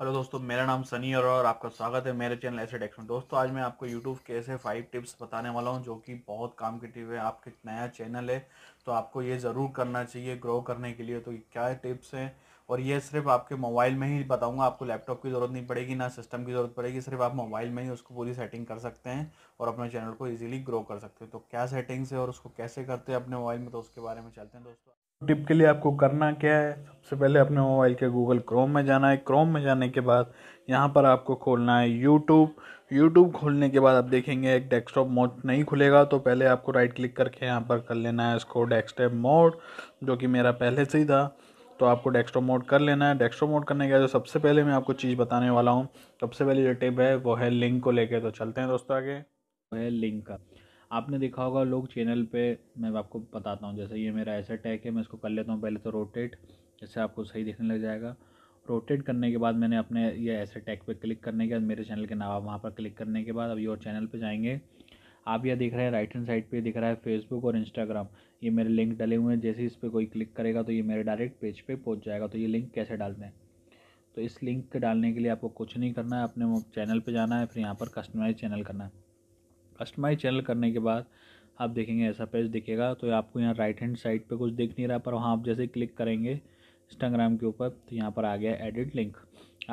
hello दोस्तों मेरा नाम सनी और, और आपका स्वागत है मेरे चैनल एसेट में दोस्तों आज मैं आपको यूट्यूब के ऐसे फाइव टिप्स बताने वाला हूं जो कि बहुत काम की टिप है आपके नया चैनल है तो आपको ये ज़रूर करना चाहिए ग्रो करने के लिए तो क्या टिप्स हैं और ये सिर्फ आपके मोबाइल में ही बताऊँगा आपको लैपटॉप की ज़रूरत नहीं पड़ेगी ना सिस्टम की ज़रूरत पड़ेगी सिर्फ आप मोबाइल में ही उसको पूरी सेटिंग कर सकते हैं और अपने चैनल को ईजिली ग्रो कर सकते हैं तो क्या सेटिंग्स है और उसको कैसे करते हैं अपने मोबाइल में तो उसके बारे में चलते हैं दोस्तों टिप के लिए आपको करना क्या है सबसे पहले अपने मोबाइल के गूगल क्रोम में जाना है क्रोम में जाने के बाद यहाँ पर आपको खोलना है यूट्यूब यूट्यूब खोलने के बाद आप देखेंगे एक डेस्कटॉप मोड नहीं खुलेगा तो पहले आपको राइट क्लिक करके यहाँ पर कर लेना है इसको डेस्कटॉप मोड जो कि मेरा पहले से ही था तो आपको डेस्कटॉप मोड कर लेना है डेस्कटॉप मोड करने के बाद सबसे पहले मैं आपको चीज़ बताने वाला हूँ सबसे पहले जो टिप है वो है लिंक को लेकर तो चलते हैं दोस्तों आगे वो है लिंक का आपने देखा होगा लोग चैनल पे मैं आपको बताता हूँ जैसे ये मेरा ऐसा टैग है मैं इसको कर लेता हूँ पहले तो रोटेट जैसे आपको सही देखने लग जाएगा रोटेट करने के बाद मैंने अपने ये ऐसे टैग पे क्लिक करने के बाद मेरे चैनल के नाम वहाँ पर क्लिक करने के बाद अब योर चैनल पे जाएंगे आप यह देख रहे हैं राइट हैंड साइड पे दिख रहा है फेसबुक और इंस्टाग्राम ये मेरे लिंक डले हुए हैं जैसे इस पर कोई क्लिक करेगा तो ये मेरे डायरेक्ट पेज पे पहुंच जाएगा तो ये लिंक कैसे डालते हैं तो इस लिंक के डालने के लिए आपको कुछ नहीं करना है अपने चैनल पे जाना है फिर यहाँ पर कस्टमाइज चैनल करना है कस्टमाइज चैनल करने के बाद आप देखेंगे ऐसा पेज दिखेगा तो आपको यहाँ राइट हैंड साइड पे कुछ दिख नहीं रहा पर वहाँ आप जैसे क्लिक करेंगे इंस्टाग्राम के ऊपर तो यहाँ पर आ गया एडिट लिंक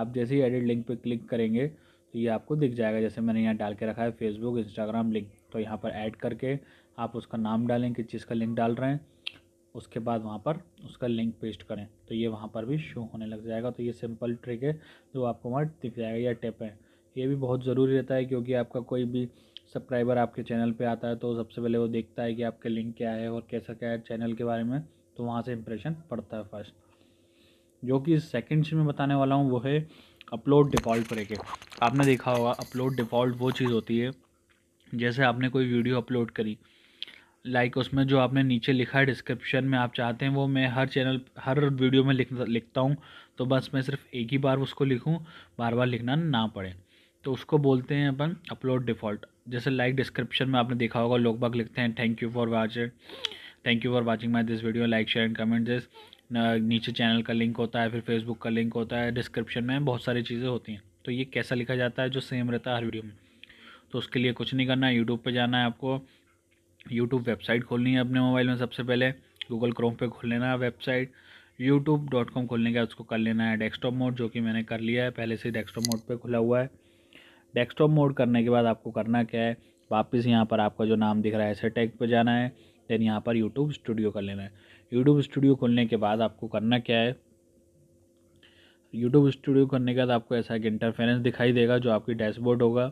आप जैसे ही एडिट लिंक पे क्लिक करेंगे तो ये आपको दिख जाएगा जैसे मैंने यहाँ डाल के रखा है फेसबुक इंस्टाग्राम लिंक तो यहाँ पर ऐड करके आप उसका नाम डालें किस चीज़ का लिंक डाल रहे हैं उसके बाद वहाँ पर उसका लिंक पेस्ट करें तो ये वहाँ पर भी शो होने लग जाएगा तो ये सिंपल ट्रिक है जो आपको वहाँ दिख जाएगा या टिप है ये भी बहुत ज़रूरी रहता है क्योंकि आपका कोई भी सब्सक्राइबर आपके चैनल पे आता है तो सबसे पहले वो देखता है कि आपके लिंक क्या है और कैसा क्या है चैनल के बारे में तो वहाँ से इम्प्रेशन पड़ता है फर्स्ट जो कि से मैं बताने वाला हूँ वो है अपलोड डिफ़ॉल्ट पर आपने देखा होगा अपलोड डिफ़ॉल्ट वो चीज़ होती है जैसे आपने कोई वीडियो अपलोड करी लाइक like उसमें जो आपने नीचे लिखा है डिस्क्रिप्शन में आप चाहते हैं वो मैं हर चैनल हर वीडियो में लिख लिखता हूँ तो बस मैं सिर्फ एक ही बार उसको लिखूँ बार बार लिखना ना पड़े तो उसको बोलते हैं अपन अपलोड डिफ़ॉल्ट जैसे लाइक डिस्क्रिप्शन में आपने देखा होगा लोग बाग लिखते हैं thank you for watching thank you for watching my this video like share and comment this नीचे चैनल का लिंक होता है फिर फेसबुक का लिंक होता है डिस्क्रिप्शन में बहुत सारी चीज़ें होती हैं तो ये कैसा लिखा जाता है जो सेम रहता है हर वीडियो में तो उसके लिए कुछ नहीं करना है यूट्यूब पर जाना है आपको यूट्यूब वेबसाइट खोलनी है अपने मोबाइल में सबसे पहले गूगल क्रोम पे खोल लेना है वेबसाइट यूट्यूब डॉट कॉम खोलने का उसको कर लेना है डेस्कटॉप मोड जो कि मैंने कर लिया है पहले से डेस्कटॉप मोड पे खुला हुआ है डेस्कटॉप मोड करने के बाद आपको करना क्या है वापस यहाँ पर आपका जो नाम दिख रहा है ऐसे टैग पर जाना है देन यहाँ पर यूट्यूब स्टूडियो कर लेना है यूट्यूब स्टूडियो खोलने के बाद आपको करना क्या है यूट्यूब स्टूडियो करने के बाद आपको ऐसा एक इंटरफेरेंस दिखाई देगा जो आपकी डैशबोर्ड होगा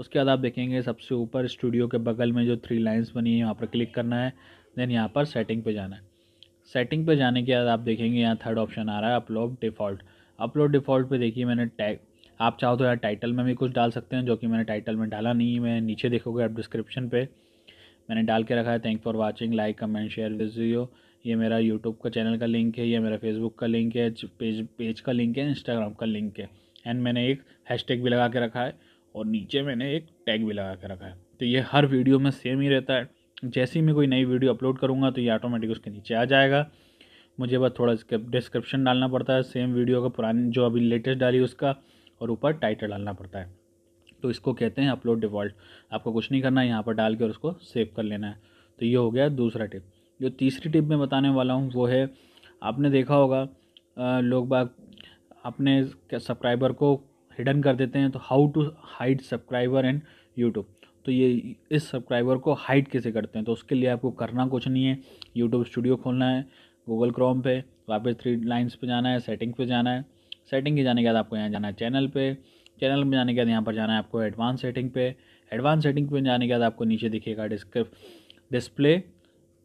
उसके बाद आप देखेंगे सबसे ऊपर स्टूडियो के बगल में जो थ्री लाइंस बनी है वहाँ पर क्लिक करना है देन यहाँ पर सेटिंग पे जाना है सेटिंग पे जाने के बाद आप देखेंगे यहाँ थर्ड ऑप्शन आ रहा है अपलोड डिफ़ॉल्ट अपलोड डिफ़ॉल्ट पे देखिए मैंने टैग आप चाहो तो यार टाइटल में भी कुछ डाल सकते हैं जो कि मैंने टाइटल में डाला नहीं है मैं नीचे देखोगे आप डिस्क्रिप्शन पे मैंने डाल के रखा है thank for watching like comment share video ये मेरा यूट्यूब का चैनल का लिंक है ये मेरा फेसबुक का लिंक है पेज पेज का लिंक है इंस्टाग्राम का लिंक है एंड मैंने एक हैशटैग भी लगा के रखा है और नीचे मैंने एक टैग भी लगा के रखा है तो ये हर वीडियो में सेम ही रहता है जैसे ही मैं कोई नई वीडियो अपलोड करूँगा तो ये ऑटोमेटिक उसके नीचे आ जाएगा मुझे बस थोड़ा डिस्क्रिप्शन डालना पड़ता है सेम वीडियो का पुरानी जो अभी लेटेस्ट डाली उसका और ऊपर टाइटल डालना पड़ता है तो इसको कहते हैं अपलोड डिफ़ॉल्ट आपको कुछ नहीं करना है यहाँ पर डाल के और उसको सेव कर लेना है तो ये हो गया दूसरा टिप जो तीसरी टिप मैं बताने वाला हूँ वो है आपने देखा होगा लोग बाग अपने सब्सक्राइबर को हिडन कर देते हैं तो how to hide subscriber and YouTube तो ये इस सब्सक्राइबर को हाइड कैसे करते हैं तो उसके लिए आपको करना कुछ नहीं है यूट्यूब स्टूडियो खोलना है गूगल क्रोम पे वापस थ्री लाइन्स पे जाना है सेटिंग पे जाना है सेटिंग के जाने के बाद आपको यहाँ जाना है चैनल पे चैनल में जाने के बाद यहाँ पर जाना है आपको एडवांस सेटिंग पे एडवांस सेटिंग पे जाने के बाद आपको नीचे दिखेगा डिस्क्रिप display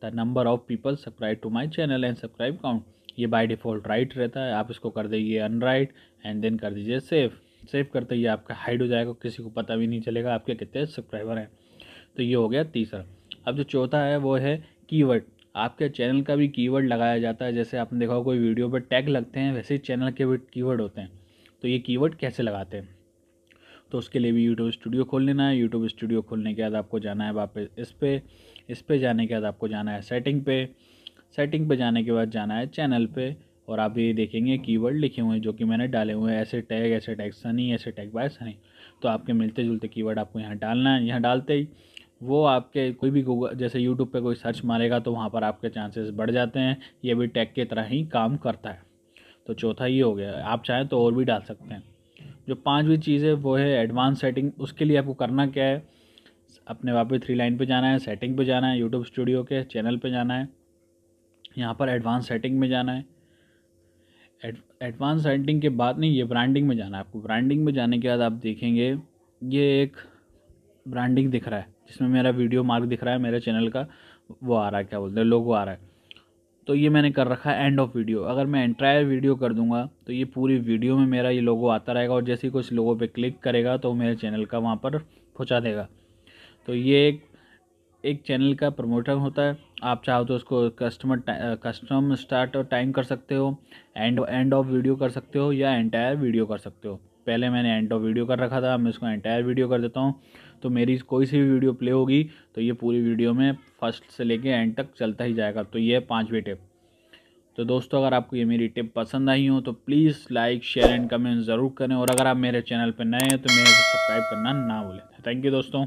the number of people subscribe to my channel and subscribe count ये बाई डिफ़ॉल्ट राइट रहता है आप इसको कर दीजिए अनराइट एंड देन कर दीजिए सेव सेव करते ही आपका हाइड हो जाएगा किसी को पता भी नहीं चलेगा आपके कितने सब्सक्राइबर हैं तो ये हो गया तीसरा अब जो चौथा है वो है कीवर्ड आपके चैनल का भी कीवर्ड लगाया जाता है जैसे आपने देखा हो कोई वीडियो पर टैग लगते हैं वैसे ही चैनल के भी कीवर्ड होते हैं तो ये कीवर्ड कैसे लगाते हैं तो उसके लिए भी यूट्यूब स्टूडियो खोल लेना है यूट्यूब स्टूडियो खोलने के बाद आपको जाना है वापस इस पर इस पर जाने के बाद आपको जाना है सेटिंग पे सेटिंग पे जाने के बाद जाना है चैनल पे और आप ये देखेंगे कीवर्ड लिखे हुए हैं जो कि मैंने डाले हुए हैं ऐसे टैग ऐसे टैग सनी ऐसे टैग बाय सनी तो आपके मिलते जुलते कीवर्ड आपको यहाँ डालना है यहाँ डालते ही वो आपके कोई भी गूगल जैसे यूट्यूब पे कोई सर्च मारेगा तो वहाँ पर आपके चांसेस बढ़ जाते हैं ये भी टैग की तरह ही काम करता है तो चौथा ये हो गया आप चाहें तो और भी डाल सकते हैं जो पाँचवीं चीज़ है वो है एडवांस सेटिंग उसके लिए आपको करना क्या है अपने वापस थ्री लाइन पे जाना है सेटिंग पे जाना है यूट्यूब स्टूडियो के चैनल पे जाना है यहाँ पर एडवांस सेटिंग में जाना है एडवांस सेटिंग के बाद नहीं ये ब्रांडिंग में जाना है आपको ब्रांडिंग में जाने के बाद आप देखेंगे ये एक ब्रांडिंग दिख रहा है जिसमें मेरा वीडियो मार्क दिख रहा है मेरे चैनल का वो आ रहा है क्या बोलते हैं लोगो आ रहा है तो ये मैंने कर रखा है एंड ऑफ वीडियो अगर मैं एंटायर वीडियो कर दूंगा तो ये पूरी वीडियो में मेरा ये लोगो आता रहेगा और जैसे ही कुछ लोगों पे क्लिक करेगा तो मेरे चैनल का वहाँ पर पहुँचा देगा तो ये एक एक चैनल का प्रमोटर होता है आप चाहो तो उसको कस्टमर कस्टम स्टार्ट और टाइम कर सकते हो एंड एंड ऑफ वीडियो कर सकते हो या एंटायर वीडियो कर सकते हो पहले मैंने एंड ऑफ वीडियो कर रखा था मैं इसको एंटायर वीडियो कर देता हूँ तो मेरी कोई सी भी वीडियो प्ले होगी तो ये पूरी वीडियो में फर्स्ट से लेके एंड तक चलता ही जाएगा तो ये पाँचवें टिप तो दोस्तों अगर आपको ये मेरी टिप पसंद आई हो तो please like share and comment ज़रूर करें और अगर आप मेरे चैनल पर नए हैं तो मेरे सब्सक्राइब करना ना भूलें थैंक यू दोस्तों